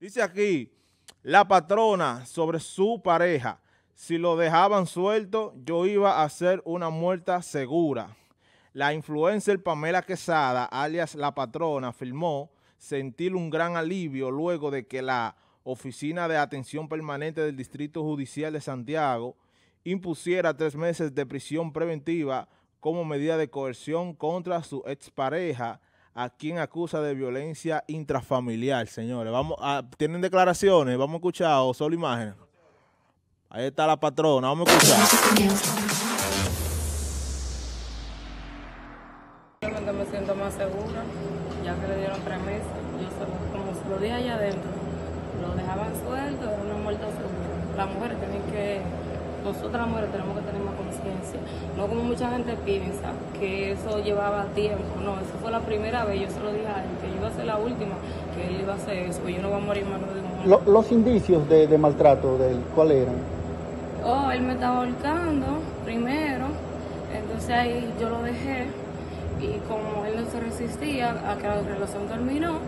Dice aquí, la patrona sobre su pareja. Si lo dejaban suelto, yo iba a ser una muerta segura. La influencer Pamela Quesada, alias La Patrona, afirmó sentir un gran alivio luego de que la Oficina de Atención Permanente del Distrito Judicial de Santiago impusiera tres meses de prisión preventiva como medida de coerción contra su expareja a quien acusa de violencia intrafamiliar, señores. Vamos ah, ¿Tienen declaraciones? ¿Vamos a escuchar o solo imágenes? Ahí está la patrona, vamos a escuchar. Me siento más segura, ya que le dieron tres meses. Yo, como se lo allá adentro, lo dejaban suelto, eran una muerte segura. Las mujeres tienen que nosotras mujeres tenemos que tener más conciencia. No como mucha gente piensa que eso llevaba tiempo, no, eso fue la primera vez, yo se lo dije a él, que yo iba a ser la última, que él iba a hacer eso, pues yo no voy a morir más de Lo, los indicios de, maltrato de él, ¿cuáles eran? Oh, él me estaba ahorcando primero, entonces ahí yo lo dejé y como él no se resistía a que la relación terminó,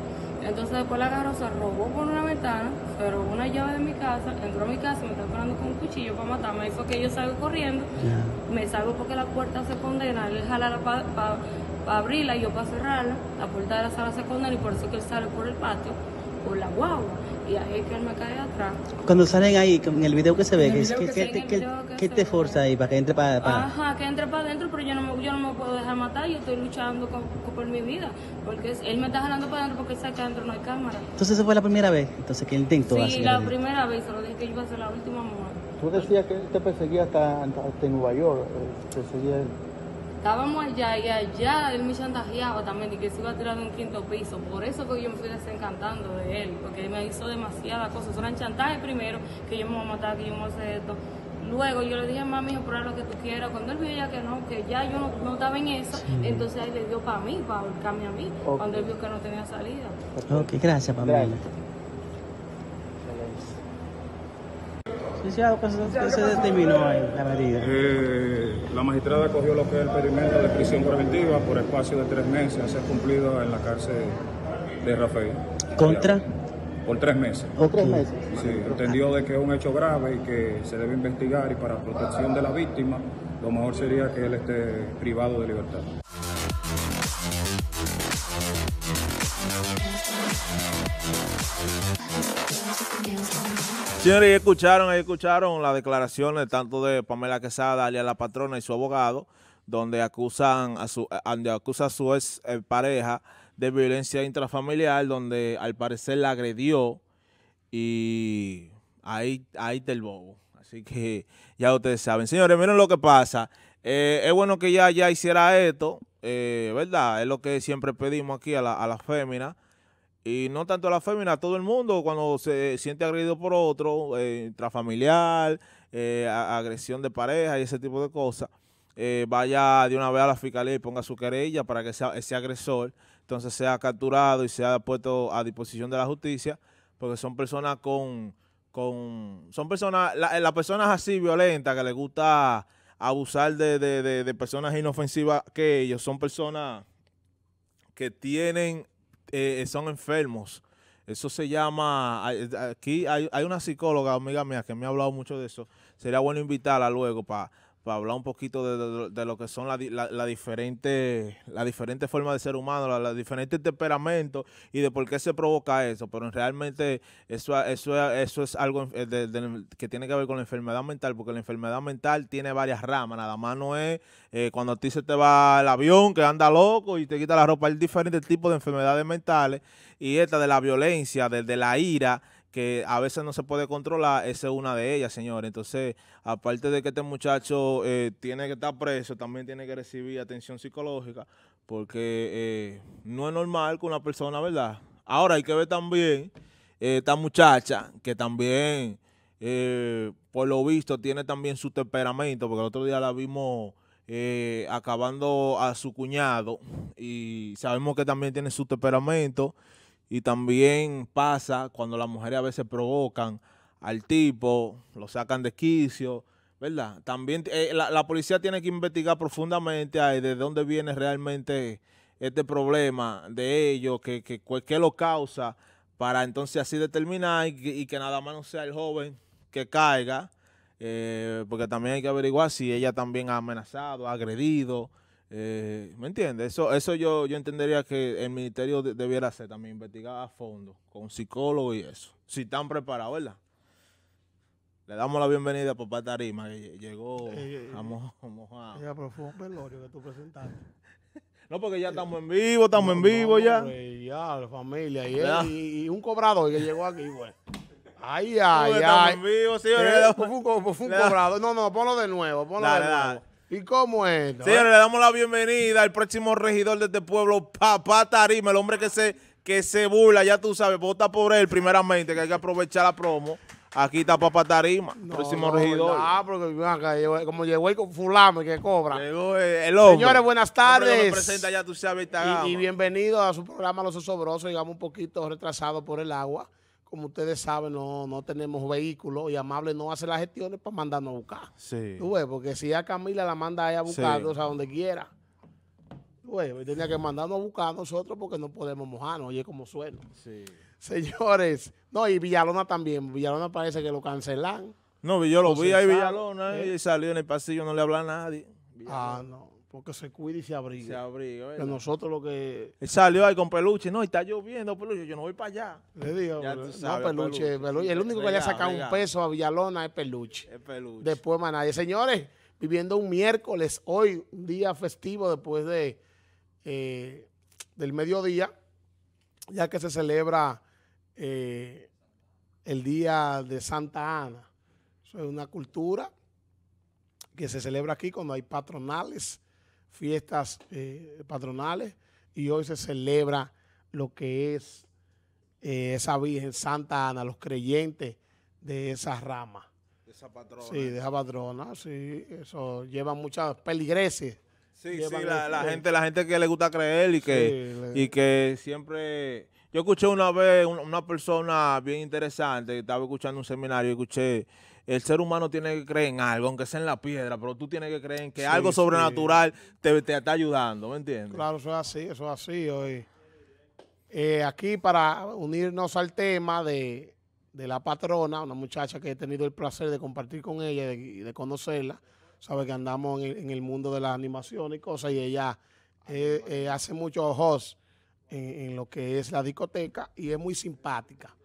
entonces después la agarró, robó por una ventana, pero una llave de mi casa, entró a mi casa, me está esperando con un cuchillo para matarme. Ahí que yo salgo corriendo, me salgo porque la puerta se condena, él jala para abrirla y yo para cerrarla, la puerta de la sala se condena y por eso que él sale por el patio, por la guagua y ahí es que él me cae atrás. Cuando salen ahí, en el video que se ve, ¿qué te forza ahí para que entre para, adentro? Ajá, que entre para adentro, pero yo no, me, yo no puedo dejar matar, yo estoy luchando por mi vida, porque él me está jalando para adentro porque está que adentro no hay cámara. Entonces esa fue la primera vez, entonces que él intentó Sí, la primera vez, solo dije que iba a ser la última mujer. Tú decías que él te perseguía hasta, hasta en Nueva York, eh, te perseguía él estábamos allá y allá él me chantajeaba también y que se iba a tirar de un quinto piso. Por eso que yo me fui desencantando de él, porque él me hizo demasiadas cosas. Son chantaje primero, que yo me voy a matar, que yo me voy a hacer esto. Luego yo le dije, mami, por lo que tú quieras. Cuando él vio ya que no, que ya yo no, estaba en eso, entonces ahí le dio para mí, para ahorcarme a mí, cuando él vio que no tenía salida. Ok, gracias, Pamela. se, determinó ahí la medida. Eh, la magistrada cogió lo que es el pedimento de prisión preventiva por espacio de tres meses a ser cumplido en la cárcel de Rafael. ¿Contra? Por tres meses. ¿Por tres meses? Sí, entendió de que es un hecho grave y que se debe investigar y para protección de la víctima lo mejor sería que él esté privado de libertad. Señores, escucharon, ahí escucharon las declaraciones tanto de Pamela Quesada, alias la patrona y su abogado, donde acusan a su, eh, acusa a su ex eh, pareja de violencia intrafamiliar, donde al parecer la agredió y ahí, ahí está el bobo. Así que ya ustedes saben. Señores, miren lo que pasa. Eh, es bueno que ya, ya hiciera esto, ¿verdad? Es lo que siempre pedimos aquí a la, a la fémina y no tanto la fémina, todo el mundo cuando se siente agredido por otro, eh, intrafamiliar, eh, agresión de pareja y ese tipo de cosas, eh, vaya de una vez a la fiscalía y ponga su querella para que sea ese agresor entonces sea capturado y sea puesto a disposición de la justicia, porque son personas con, con son personas, las personas así violentas que les gusta abusar de personas inofensivas que ellos, son personas que tienen eh, eh, son enfermos. Eso se llama, eh, aquí hay, hay, una psicóloga, amiga mía, que me ha hablado mucho de eso. Sería bueno invitarla luego para para hablar un poquito de, lo que son las la, la diferentes la formas de ser humano, los diferentes temperamentos y de por qué se provoca eso. Pero realmente eso, eso, eso es algo eh, que tiene que ver con la enfermedad mental, porque la enfermedad mental tiene varias ramas. Nada más no es eh, cuando a ti se te va el avión, que anda loco y te quita la ropa. Hay diferentes tipos de enfermedades mentales y esta de la violencia, desde de la ira que a veces no se puede controlar, esa es una de ellas, señor. Entonces, aparte de que este muchacho eh, tiene que estar preso, también tiene que recibir atención psicológica, porque eh, no es normal con una persona, ¿verdad? Ahora hay que ver también eh, esta muchacha, que también, por lo visto, tiene también su temperamento, porque el otro día la vimos... acabando a su cuñado y sabemos que también tiene su temperamento y también pasa cuando las mujeres a veces provocan al tipo, lo sacan de quicio, ¿verdad? También eh, la, policía tiene que investigar profundamente de dónde viene realmente este problema de ellos, que, que, lo causa, para entonces así determinar y, que nada más no sea el joven que caiga, eh, porque también hay que averiguar si ella también ha amenazado, ha agredido, eh, ¿Me entiendes? Eso, eso yo, yo entendería que el ministerio debiera hacer también, investigar a fondo, con psicólogos y eso. Si están preparados, ¿verdad? Le damos la bienvenida eh, eh, eh. a Papá Tarima, que llegó a Moja Ya, pero fue un velorio que tú presentaste. no, porque ya estamos en vivo, estamos en vivo ya. ya, la familia. Y, un cobrador que llegó aquí, güey. Ay, ay, ay. Estamos en vivo, sí, pues Fue un, pues fue un cobrador. No, no, ponlo de nuevo, ponlo de nuevo. ¿Y cómo es? Señores, eh. le damos la bienvenida al próximo regidor de este pueblo, Papá Tarima, el hombre que se, que se burla, ya tú sabes, vota por él primeramente, que hay que aprovechar la promo. Aquí está Papá Tarima, próximo regidor. Ah, porque como llegó el fulame que cobra. Llegó el Señores, buenas tardes. presenta ya, tú sabes, y, y, bienvenido a su programa Los Osobrosos, digamos un poquito retrasado por el agua como ustedes saben, no, no tenemos vehículo y Amable no hace las gestiones para mandarnos a buscar. Sí. ¿Tú Porque si a Camila la manda a ella a buscar, donde quiera. ¿Tú tenía que mandarnos a buscar nosotros porque no podemos mojarnos, oye, como suena. Sí. Señores, no, y Villalona también. Villalona parece que lo cancelan. No, yo lo vi ahí Villalona y eh. salió en el pasillo, no le habla a nadie. Ah, no. Porque se cuida y se abriga. Se abriga, Pero nosotros lo que... salió ahí con peluche, no, está lloviendo, peluche, yo no voy para allá. Le digo, ya no, peluche, El único que le ha sacado un peso a Villalona es peluche. Es peluche. Después más nadie. Señores, viviendo un miércoles, hoy, un día festivo después de eh, del mediodía, ya que se celebra eh, el Día de Santa Ana. Eso es una cultura que se celebra aquí cuando hay patronales, fiestas eh, patronales y hoy se celebra lo que es eh, esa Virgen Santa Ana, los creyentes de esa rama. De esa patrona. Sí, de esa patrona, sí. Eso lleva muchas peligreses. Sí, sí, la, gente, la gente que le gusta creer y que, y que siempre yo escuché una vez una persona bien interesante, que estaba escuchando un seminario y escuché, el ser humano tiene que creer en algo, aunque sea en la piedra, pero tú tienes que creer en que algo sobrenatural te, está ayudando, ¿me entiendes? Claro, eso es así, eso es así. Hoy. Eh, aquí para unirnos al tema de, la patrona, una muchacha que he tenido el placer de compartir con ella y de, conocerla, sabe que andamos en el, mundo de la animación y cosas y ella eh, eh, hace muchos ojos, en, lo que es la discoteca y es muy simpática.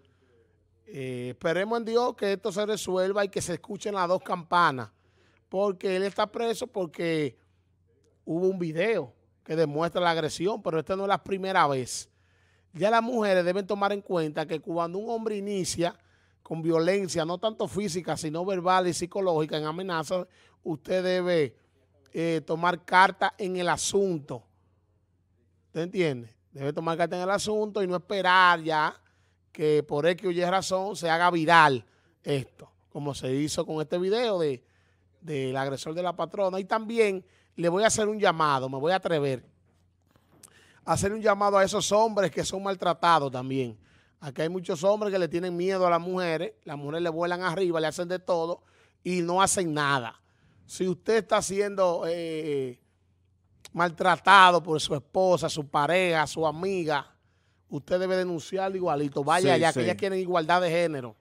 Eh, esperemos en Dios que esto se resuelva y que se escuchen las dos campanas, porque él está preso porque hubo un video que demuestra la agresión, pero esta no es la primera vez. Ya las mujeres deben tomar en cuenta que cuando un hombre inicia con violencia, no tanto física, sino verbal y psicológica, en amenazas, usted debe eh, tomar carta en el asunto. ¿Te entiende?, debe tomar cartas en el asunto y no esperar ya que por X o Y razón se haga viral esto, como se hizo con este video de, del agresor de la patrona. Y también le voy a hacer un llamado, me voy a atrever a hacer un llamado a esos hombres que son maltratados también. Aquí hay muchos hombres que le tienen miedo a las mujeres, las mujeres le vuelan arriba, le hacen de todo y no hacen nada. Si usted está haciendo... Eh, maltratado por su esposa, su pareja, su amiga, usted debe denunciarlo igualito. Vaya ya que ellas quieren igualdad de género.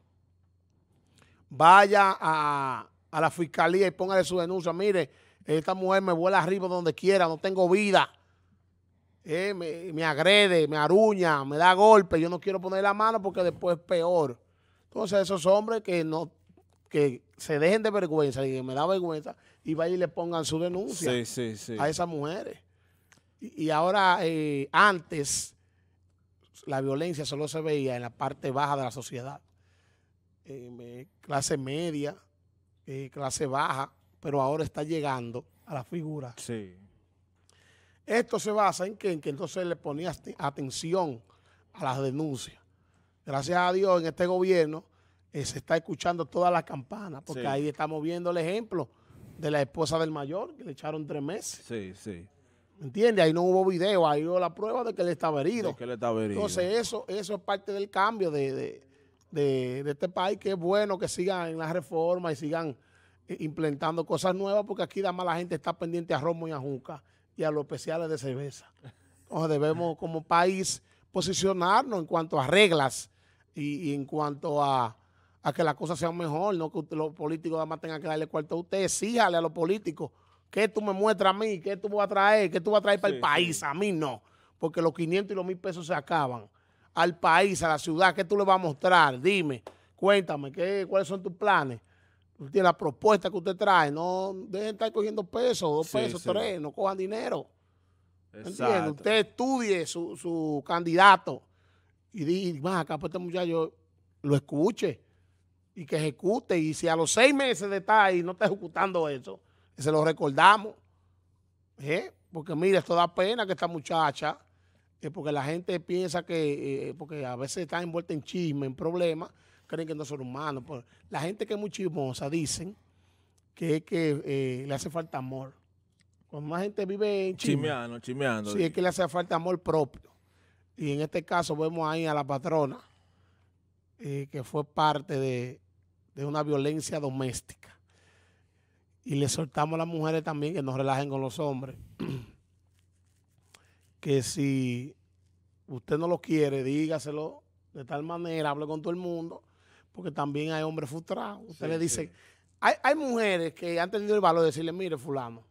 Vaya a, la fiscalía y póngale su denuncia. Mire, esta mujer me vuela arriba donde quiera, no tengo vida. Eh, me, me, agrede, me aruña, me da golpes. Yo no quiero poner la mano porque después es peor. Entonces, esos hombres que no que se dejen de vergüenza y que me da vergüenza y vayan y le pongan su denuncia a esas mujeres. Y, ahora, eh, antes, la violencia solo se veía en la parte baja de la sociedad, eh, clase media, eh, clase baja, pero ahora está llegando a la figura. Esto se basa en que, en que entonces le ponía atención a las denuncias. Gracias a Dios, en este gobierno eh, se está escuchando toda la campana, porque ahí estamos viendo el ejemplo de la esposa del mayor, que le echaron tres meses. Sí, sí. ¿Me entiendes? Ahí no hubo video, ahí hubo la prueba de que él estaba herido. que Entonces, eso, eso es parte del cambio de, este país, que es bueno que sigan en la reforma y sigan eh, implementando cosas nuevas, porque aquí nada la gente está pendiente a Romo y a Junca y a los especiales de cerveza. Entonces, debemos como país posicionarnos en cuanto a reglas y en cuanto a a que las cosas sean mejor, no que los políticos además tengan que darle cuarto a usted. Exíjale a los políticos que tú me muestras a mí, que tú vas a traer, que tú vas a traer para el país. A mí no, porque los 500 y los 1000 pesos se acaban. Al país, a la ciudad, ¿qué tú le vas a mostrar? Dime, cuéntame, ¿qué, ¿cuáles son tus planes? Usted, la propuesta que usted trae, no dejen estar cogiendo pesos, dos pesos, tres, no cojan dinero. entiendes? Usted estudie su, candidato y diga, acá, pues este muchacho lo escuche y que ejecute. Y si a los seis meses de estar ahí no está ejecutando eso, se lo recordamos. ¿Eh? Porque mira, esto da pena que esta muchacha, eh, porque la gente piensa que, eh, porque a veces está envuelta en chisme, en problemas, creen que no son humanos. Pues, la gente que es muy chismosa dicen que que le hace falta amor. Cuando más gente vive en chisme, chimeando, Sí, es que le hace falta amor propio. Y en este caso vemos ahí a la patrona, que fue parte de, de una violencia doméstica. Y le soltamos a las mujeres también que nos relajen con los hombres. que si usted no lo quiere, dígaselo de tal manera, hable con todo el mundo, porque también hay hombres frustrados. Usted le dice, hay, mujeres que han tenido el valor de decirle, mire fulano,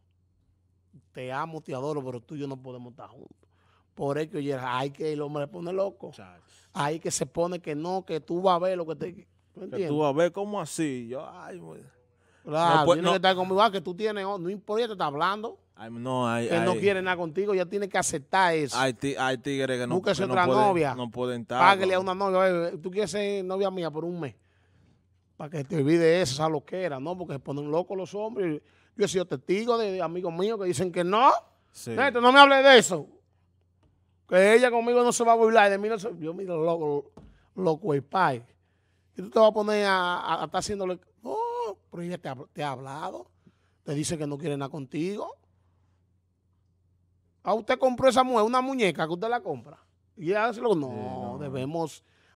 te amo, te adoro, pero tú y yo no podemos estar juntos. Por eso hay que el hombre se pone loco. Hay que se pone que no, que tú vas a ver lo que te que tú a ver cómo así. Yo, ay, Claro, no, pues, no. que conmigo. que tú tienes, oh, no importa, te está hablando. no, ay, que no quiere nada contigo, ya tiene que aceptar eso. Hay, tigres que no, que otra novia. No pueden estar. a una novia. Tú quieres ser novia mía por un mes. Para que te olvide eso, esa loquera, ¿no? Porque se ponen locos los hombres. Yo he sido testigo de, amigos míos que dicen que no. no me hables de eso. Que ella conmigo no se va a burlar. De Yo miro loco, loco el padre y tú te vas a poner a, estar haciéndole, oh, pero ella te ha, hablado, te dice que no quiere nada contigo. A ah, usted compró esa mujer, una muñeca que usted la compra. Y ella dice, no, debemos